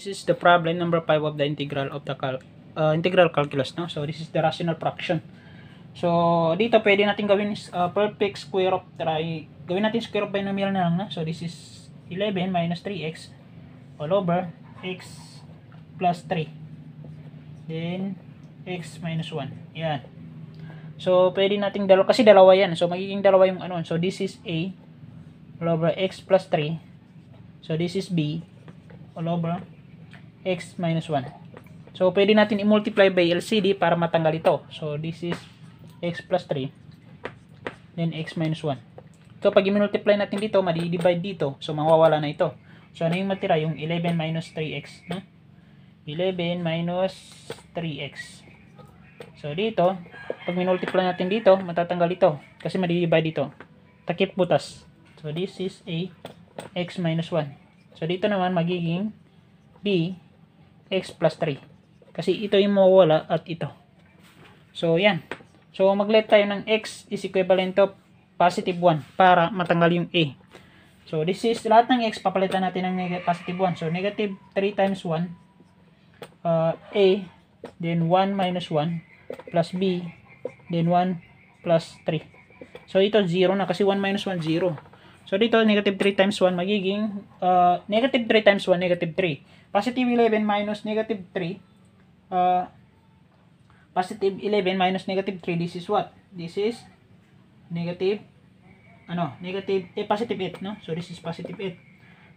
this is the problem number 5 of the integral of the cal uh, integral calculus no so this is the rational fraction so dito pwede natin gawin is uh, perfect square of try gawin natin square of binomial na lang na so this is 11 minus 3x all over x plus 3 then x minus 1 yan so pwede nating dalawa kasi dalawa yan so magiging dalawa yung ano so this is a all over x plus 3 so this is b all over x minus 1. So, pwede natin i-multiply by LCD para matanggal ito. So, this is x plus 3. Then, x minus 1. So, pag i-multiply natin dito, madi-divide dito. So, mawawala na ito. So, ano yung matira? Yung 11 minus 3x. No? 11 minus 3x. So, dito, pag minultiply natin dito, matatanggal ito. Kasi madi-divide dito. Takip butas. So, this is a x minus 1. So, dito naman magiging b x plus 3. Kasi ito yung mawawala at ito. So, yan. So, mag-let tayo ng x is equivalent of positive 1 para matanggal yung a. So, this is lahat ng x, papalitan natin ng positive 1. So, negative 3 times 1, uh, a, then 1 minus 1, plus b, then 1 plus 3. So, ito 0 na kasi 1 minus 1, 0. So, dito, negative 3 times 1 magiging uh, negative 3 times 1, negative 3. Positive 11 minus negative 3. Uh, positive 11 minus negative 3, this is what? This is negative, ano, negative, eh, positive 8, no? So, this is positive 8.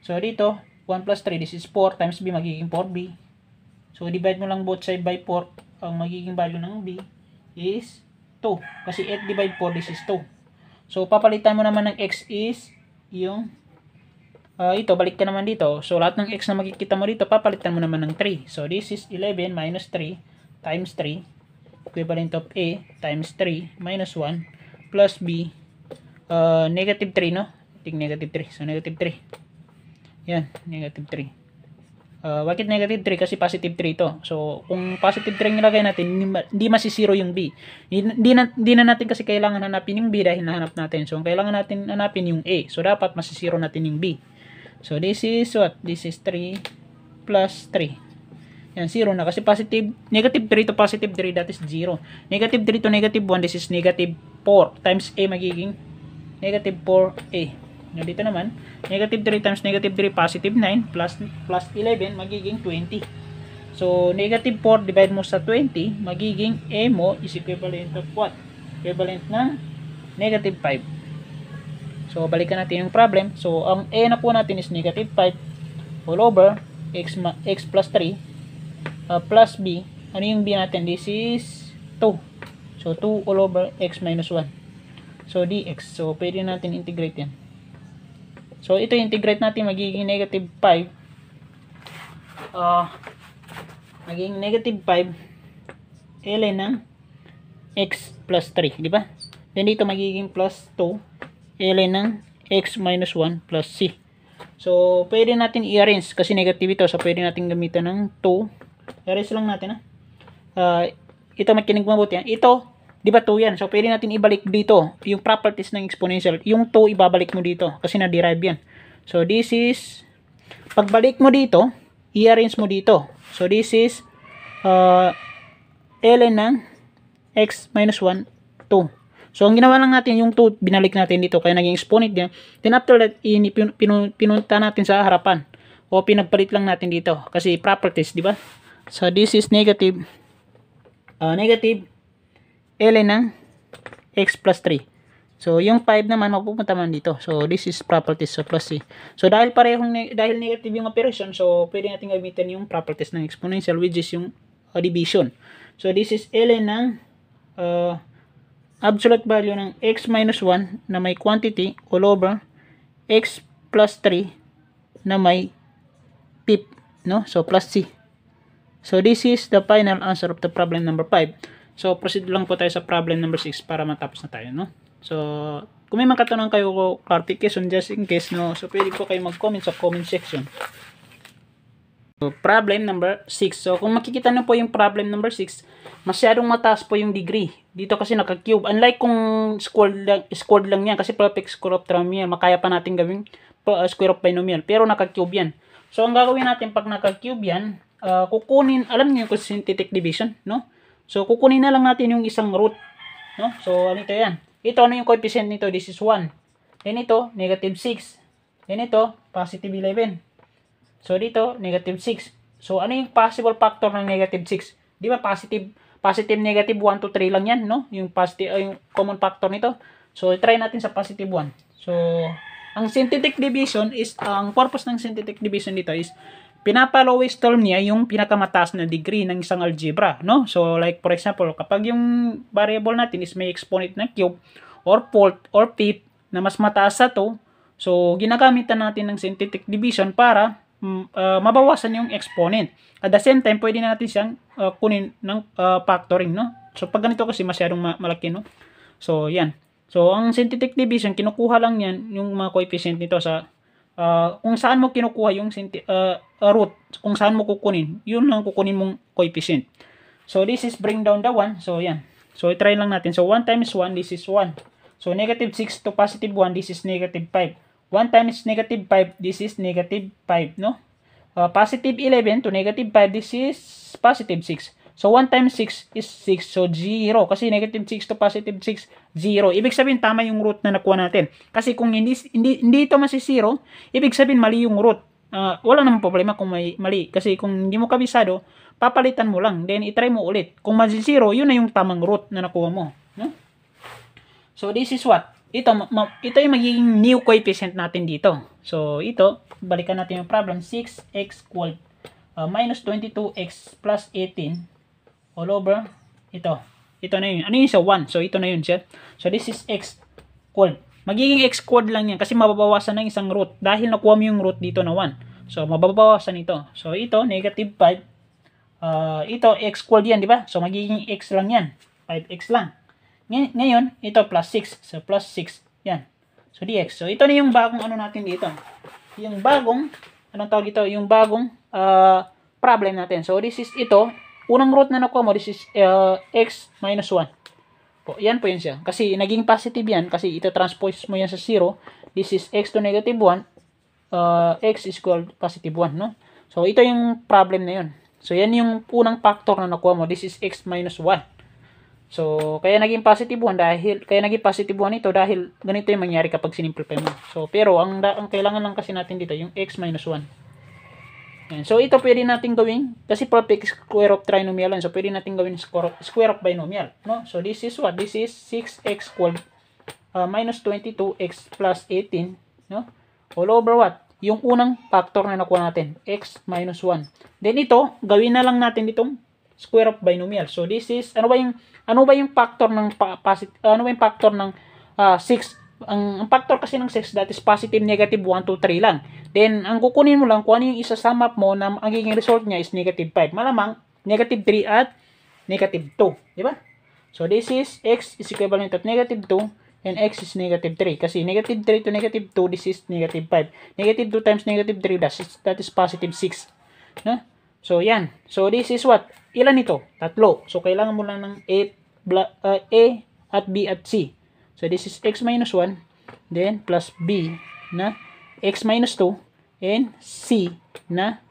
So, dito, 1 plus 3, this is 4 times b magiging 4b. So, divide mo lang both side by 4. Ang magiging value ng b is 2. Kasi 8 divide 4, this is 2. So, papalitan mo naman ng x is yung uh, ito, balik ka naman dito. So, lahat ng x na makikita mo dito, papalitan mo naman ng 3. So, this is 11 minus 3 times 3 equivalent of A times 3 minus 1 plus B uh, negative 3, no? I think negative 3. So, negative 3. Yan, negative 3. Uh, ah, bakit negative 3? Kasi positive 3 to. So, kung positive 3 yung nilagay natin, hindi masisiro yung B. Hindi na, hindi na natin kasi kailangan hanapin yung B dahil nahanap natin. So, kailangan natin hanapin yung A. So, dapat masisiro natin yung B. So, this is what? This is 3 plus 3. Yan, 0 na. Kasi positive, negative 3 to positive 3, that is 0. Negative 3 to negative 1, this is negative 4 times A magiging negative 4A. Yung dito naman, negative 3 times negative 3, positive 9, plus, plus 11, magiging 20. So, negative 4 divide mo sa 20, magiging A mo is equivalent of what? Equivalent na negative 5. So, balikan natin yung problem. So, ang A e na po natin is negative 5 all over x, x plus 3 uh, plus B. Ano yung B natin? This is 2. So, 2 all over x minus 1. So, dx. So, pwede natin integrate yan. So, ito integrate natin, magiging negative 5. Uh, ah, magiging negative 5 ln ng x plus 3, di ba? Then, dito magiging plus 2 ln ng x minus 1 plus c. So, pwede natin i-arrange kasi negative ito. So, pwede natin gamitan ng 2. I-arrange lang natin, Ah. Uh, ito, makinig mabuti. Ha? Ah. Ito, Di ba 2 yan? So, pwede natin ibalik dito yung properties ng exponential. Yung 2, ibabalik mo dito kasi na-derive yan. So, this is, pagbalik mo dito, i-arrange mo dito. So, this is uh, ln ng x minus 1, 2. So, ang ginawa lang natin, yung 2, binalik natin dito, kaya naging exponent niya. Then, after that, in, pin, pin, pinunta natin sa harapan. O, pinagpalit lang natin dito. Kasi, properties, di ba? So, this is negative, uh, negative ln ng x plus 3. So, yung 5 naman, mapupunta man dito. So, this is properties of plus C. So, dahil parehong, dahil negative yung operation, so, pwede natin gamitin yung properties ng exponential, which is yung uh, division. So, this is ln ng uh, absolute value ng x minus 1 na may quantity all over x plus 3 na may pip, no? So, plus C. So, this is the final answer of the problem number 5. So, proceed lang po tayo sa problem number 6 para matapos na tayo, no? So, kung may mga kayo ko clarification just in case, no? So, pwede po kayo mag-comment sa comment section. So, problem number 6. So, kung makikita nyo po yung problem number 6, masyadong mataas po yung degree. Dito kasi naka-cube. Unlike kung squared lang, squared lang yan, kasi perfect square of trinomial, makaya pa natin gawing uh, square of binomial. Pero naka-cube yan. So, ang gagawin natin pag naka-cube yan, uh, kukunin, alam niyo yung synthetic division, no? So, kukunin na lang natin yung isang root. No? So, ano ito yan? Ito, ano yung coefficient nito? This is 1. Then ito, negative 6. Then ito, positive 11. So, dito, negative 6. So, ano yung possible factor ng negative 6? Di ba positive, positive negative 1 to 3 lang yan, no? Yung, positive, uh, yung common factor nito. So, try natin sa positive 1. So, ang synthetic division is, ang purpose ng synthetic division dito is, pinapa-lowest term niya yung pinakamataas na degree ng isang algebra, no? So, like for example, kapag yung variable natin is may exponent ng cube or fourth or fifth na mas mataas sa to, so ginagamitan natin ng synthetic division para uh, mabawasan yung exponent. At the same time, pwede na natin siyang uh, kunin ng uh, factoring, no? So, pag ganito kasi masyadong ma- malaki, no? So, yan. So, ang synthetic division, kinukuha lang yan yung mga coefficient nito sa uh, kung saan mo kinukuha yung uh, root, kung saan mo kukunin, yun ang kukunin mong coefficient. So, this is bring down the 1. So, yan. So, i-try lang natin. So, 1 times 1, this is 1. So, negative 6 to positive 1, this is negative 5. 1 times negative 5, this is negative 5, no? Uh, positive 11 to negative 5, this is positive 6. So, 1 times 6 is 6. So, 0. Kasi negative 6 to positive 6, 0. Ibig sabihin, tama yung root na nakuha natin. Kasi kung hindi, hindi, hindi ito masisiro, ibig sabihin, mali yung root. Uh, wala namang problema kung may mali. Kasi kung hindi mo kabisado, papalitan mo lang. Then, itry mo ulit. Kung masisiro, yun na yung tamang root na nakuha mo. No? So, this is what? Ito, ito yung magiging new coefficient natin dito. So, ito, balikan natin yung problem. 6x equal uh, minus 22x plus 18 all over ito. Ito na yun. Ano yun sa 1? So, ito na yun siya. So, this is x code. Magiging x code lang yan kasi mababawasan na isang root dahil nakuha mo yung root dito na 1. So, mababawasan ito. So, ito, negative 5. Uh, ah, ito, x code yan, di ba? So, magiging x lang yan. 5x lang. ngayon, ito plus 6. So, plus 6. Yan. So, dx. So, ito na yung bagong ano natin dito. Yung bagong, anong tawag dito? Yung bagong uh, problem natin. So, this is ito unang root na nakuha mo, this is uh, x minus 1. Po, yan po yun siya. Kasi naging positive yan, kasi ito transpose mo yan sa 0. This is x to negative 1, uh, x is equal positive 1, no? So, ito yung problem na yun. So, yan yung unang factor na nakuha mo. This is x minus 1. So, kaya naging positive 1 dahil, kaya naging positive 1 ito dahil ganito yung mangyari kapag sinimplify mo. So, pero ang, ang kailangan lang kasi natin dito, yung x minus 1. Ayan. So, ito pwede natin gawin, kasi perfect square of trinomial So, pwede natin gawin square of, square of binomial. No? So, this is what? This is 6x squared uh, minus 22x plus 18. No? All over what? Yung unang factor na nakuha natin, x minus 1. Then ito, gawin na lang natin itong square of binomial. So, this is, ano ba yung, ano ba yung factor ng, ano ba yung factor ng uh, 6 ang, ang factor kasi ng 6 that is positive, negative, 1, 2, 3 lang. Then, ang kukunin mo lang kung ano yung isasum up mo na ang magiging result niya is negative 5. Malamang, negative 3 at negative 2. Di ba? So, this is x is equivalent of negative 2 and x is negative 3. Kasi negative 3 to negative 2, this is negative 5. Negative 2 times negative 3, that is, that is positive 6. No? So, yan. So, this is what? Ilan ito? Tatlo. So, kailangan mo lang ng A, uh, A at B at C. So, this is x minus 1, then plus B na x minus 2, and c na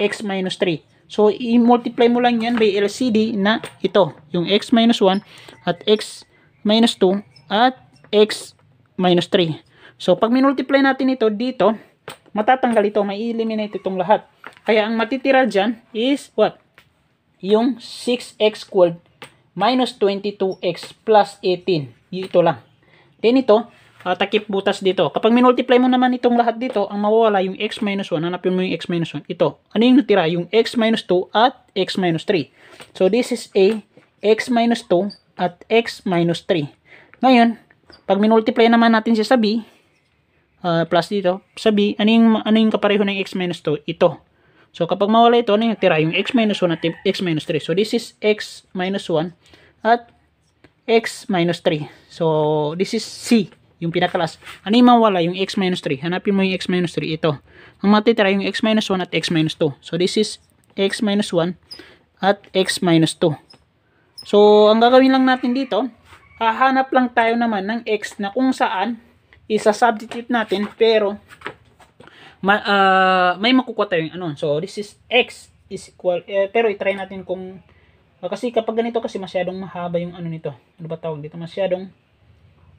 x minus 3. So, i-multiply mo lang yan by LCD na ito, yung x minus 1 at x minus 2 at x minus 3. So, pag minultiply natin ito dito, matatanggal ito, ma-eliminate itong lahat. Kaya, ang matitira dyan is what? Yung 6x squared minus 22x plus 18. Ito lang. Then ito, uh, takip butas dito. Kapag minultiply mo naman itong lahat dito, ang mawawala yung x minus 1. Hanapin mo yung x minus 1. Ito. Ano yung natira? Yung x minus 2 at x minus 3. So, this is a x minus 2 at x minus 3. Ngayon, pag minultiply naman natin siya sa b, uh, plus dito, sa b, ano yung, ano yung kapareho ng x minus 2? Ito. So, kapag mawala ito, ano yung natira? Yung x minus 1 at x minus 3. So, this is x minus 1 at x minus 3. So, this is C yung pinakalas. Ano yung mawala? Yung x minus 3. Hanapin mo yung x minus 3. Ito. Ang matitira yung x minus 1 at x minus 2. So, this is x minus 1 at x minus 2. So, ang gagawin lang natin dito, hahanap lang tayo naman ng x na kung saan isa-substitute natin pero ma, uh, may makukuha tayo yung ano. So, this is x is equal, eh, pero itry natin kung uh, kasi kapag ganito kasi masyadong mahaba yung ano nito. Ano ba tawag dito? Masyadong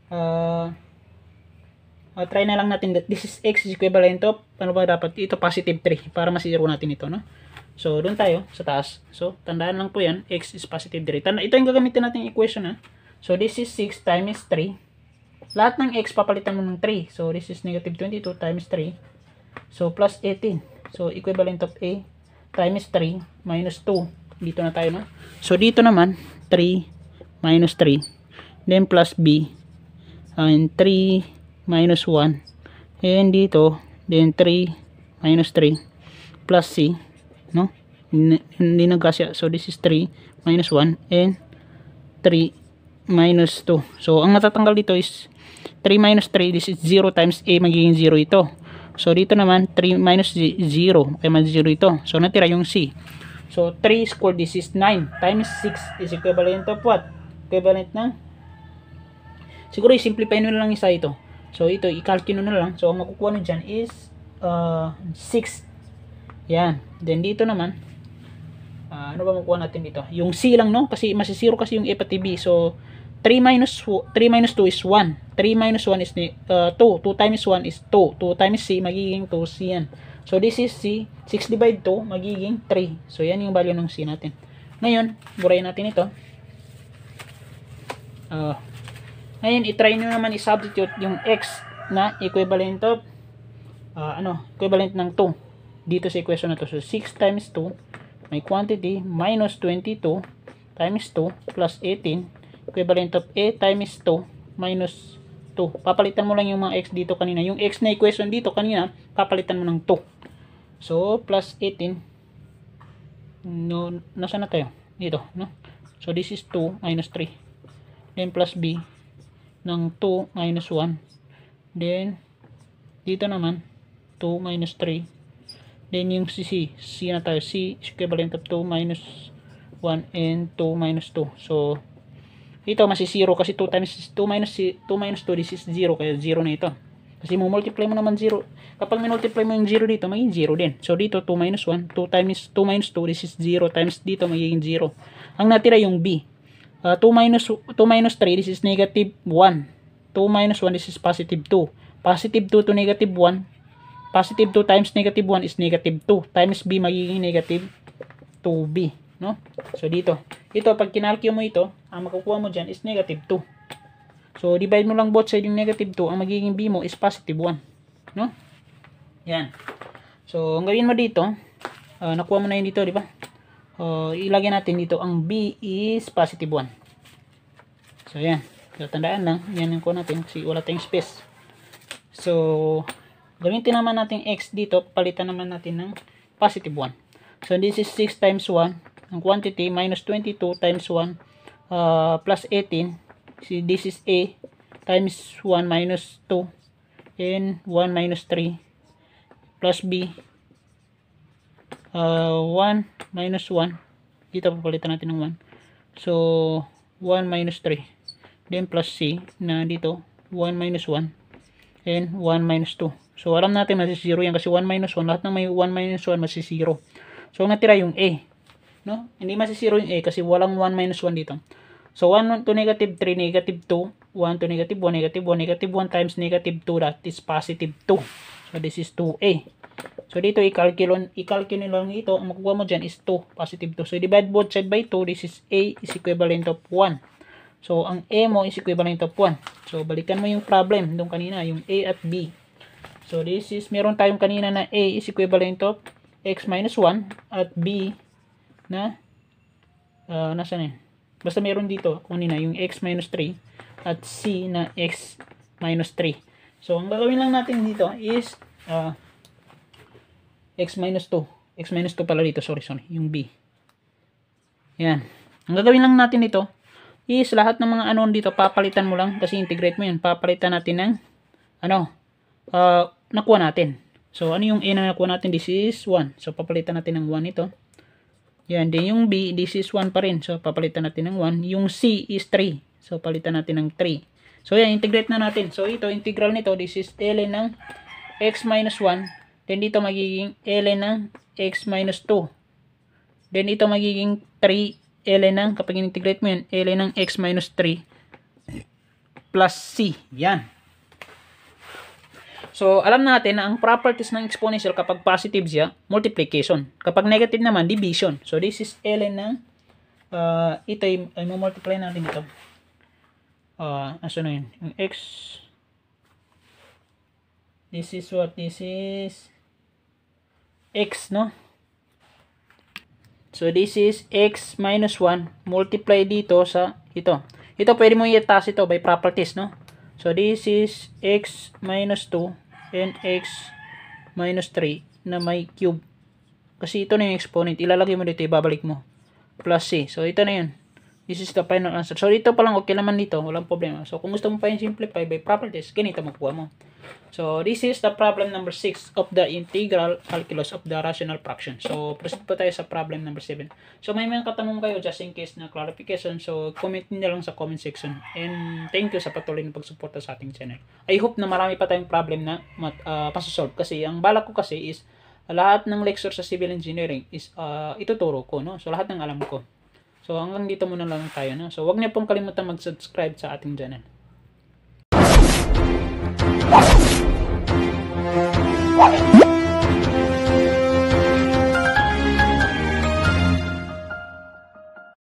uh, uh, try na lang natin that this is x is equivalent of, ano ba dapat? Ito positive 3 para masiro natin ito, no? So, doon tayo sa taas. So, tandaan lang po yan, x is positive 3. Tanda, ito yung gagamitin natin equation, ha? So, this is 6 times 3. Lahat ng x papalitan mo ng 3. So, this is negative 22 times 3. So, plus 18. So, equivalent of a times 3 minus 2. Dito na tayo, no? So, dito naman, 3 minus 3. Then, plus b. And 3 minus 1 and dito then 3 minus 3 plus C no hindi nagkasya so this is 3 minus 1 and 3 minus 2 so ang natatanggal dito is 3 minus 3 this is 0 times A magiging 0 ito so dito naman 3 minus 0 kaya mag 0 ito so natira yung C so 3 squared this is 9 times 6 is equivalent of what equivalent ng siguro i-simplify nyo lang isa ito So, ito, i-calculate na lang. So, ang makukuha nyo dyan is uh, 6. Yan. Then, dito naman, uh, ano ba makukuha natin dito? Yung C lang, no? Kasi masisiro kasi yung E pati So, 3 minus, 3 minus 2 is 1. 3 minus 1 is uh, 2. 2 times 1 is 2. 2 times C, magiging 2C yan. So, this is C. 6 divide 2, magiging 3. So, yan yung value ng C natin. Ngayon, burayin natin ito. Uh, ngayon, itry nyo naman i-substitute yung x na equivalent of uh, ano, equivalent ng 2 dito sa equation na to. So, 6 times 2 may quantity minus 22 times 2 plus 18 equivalent of a times 2 minus 2. Papalitan mo lang yung mga x dito kanina. Yung x na equation dito kanina, papalitan mo ng 2. So, plus 18 no, nasa na tayo? Dito, no? So, this is 2 minus 3. Then, plus b ng 2 minus 1. Then, dito naman, 2 minus 3. Then, yung si C. C na tayo. C is equivalent of 2 minus 1 and 2 minus 2. So, ito, masi 0 kasi 2 times 2 minus, 2 minus 2, this is 0. Kaya 0 na ito. Kasi mo multiply mo naman 0. Kapag minultiply mo yung 0 dito, magiging 0 din. So, dito 2 minus 1. 2 times 2 minus 2, this is 0. Times dito, magiging 0. Ang natira yung B uh, 2 minus 2 minus 3 this is negative 1 2 minus 1 this is positive 2 positive 2 to negative 1 positive 2 times negative 1 is negative 2 times b magiging negative 2b no so dito ito pag kinalkyo mo ito ang makukuha mo dyan is negative 2 so divide mo lang both side yung negative 2 ang magiging b mo is positive 1 no yan so ang gawin mo dito uh, nakuha mo na yun dito di ba o, oh, ilagay natin dito ang B is positive 1. So, yan. So, tandaan lang. Yan yung ko natin kasi wala tayong space. So, gamitin naman natin X dito. Palitan naman natin ng positive 1. So, this is 6 times 1. Ang quantity, minus 22 times 1 uh, plus 18. See, this is A times 1 minus 2 and 1 minus 3 plus B uh, ah, 1 minus 1 dito papalitan natin ng 1 so 1 minus 3 then plus c na dito 1 minus 1 and 1 minus 2 so alam natin masisiro yan kasi 1 minus 1 lahat ng may 1 minus 1 masisiro so natira yung a no hindi masisiro yung a kasi walang 1 minus 1 dito so 1 to negative 3 negative 2 1 to negative 1 negative 1 negative 1 times negative 2 that is positive 2 so this is 2a So, dito, i-calculate i-calculate lang ito. Ang makukuha mo dyan is 2, positive 2. So, divide both side by 2. This is A is equivalent of 1. So, ang A mo is equivalent of 1. So, balikan mo yung problem nung kanina, yung A at B. So, this is, meron tayong kanina na A is equivalent of x minus 1 at B na, uh, ah, nasa na yun? Basta meron dito, kunin na, yung x minus 3 at C na x minus 3. So, ang gagawin lang natin dito is, uh, x minus 2. x minus 2 pala dito. Sorry, sorry. Yung b. Yan. Ang gagawin lang natin dito is lahat ng mga anon dito papalitan mo lang kasi integrate mo yan. Papalitan natin ng ano uh, nakuha natin. So, ano yung a na nakuha natin? This is 1. So, papalitan natin ng 1 ito. Yan. Then, yung b, this is 1 pa rin. So, papalitan natin ng 1. Yung c is 3. So, palitan natin ng 3. So, yan. Integrate na natin. So, ito, integral nito. This is ln ng x minus 1 Then dito magiging ln ng x minus 2. Then ito magiging 3 ln ng, kapag integrate mo yun, ln ng x minus 3 plus c. Yan. So, alam natin na ang properties ng exponential kapag positive siya, multiplication. Kapag negative naman, division. So, this is ln ng, uh, ito, ay multiply natin ito. Uh, aso na yun? Yung x, this is what this is x, no? So, this is x minus 1 multiply dito sa ito. Ito, pwede mo i-task ito by properties, no? So, this is x minus 2 and x minus 3 na may cube. Kasi ito na yung exponent. Ilalagay mo dito, ibabalik mo. Plus c. So, ito na yun. This is the final answer. So, dito pa lang, okay naman dito. Walang problema. So, kung gusto mo pa yung simplify by properties, ganito makuha mo. So, this is the problem number 6 of the integral calculus of the rational fraction. So, proceed pa tayo sa problem number 7. So, may mga katanong kayo just in case na clarification. So, comment nyo lang sa comment section. And thank you sa patuloy na pagsuporta sa ating channel. I hope na marami pa tayong problem na uh, ah, pasasolve. Kasi, ang balak ko kasi is, lahat ng lecture sa civil engineering is uh, ituturo ko. No? So, lahat ng alam ko. So hanggang dito muna lang tayo na. So wag niyo pong kalimutan mag-subscribe sa ating channel.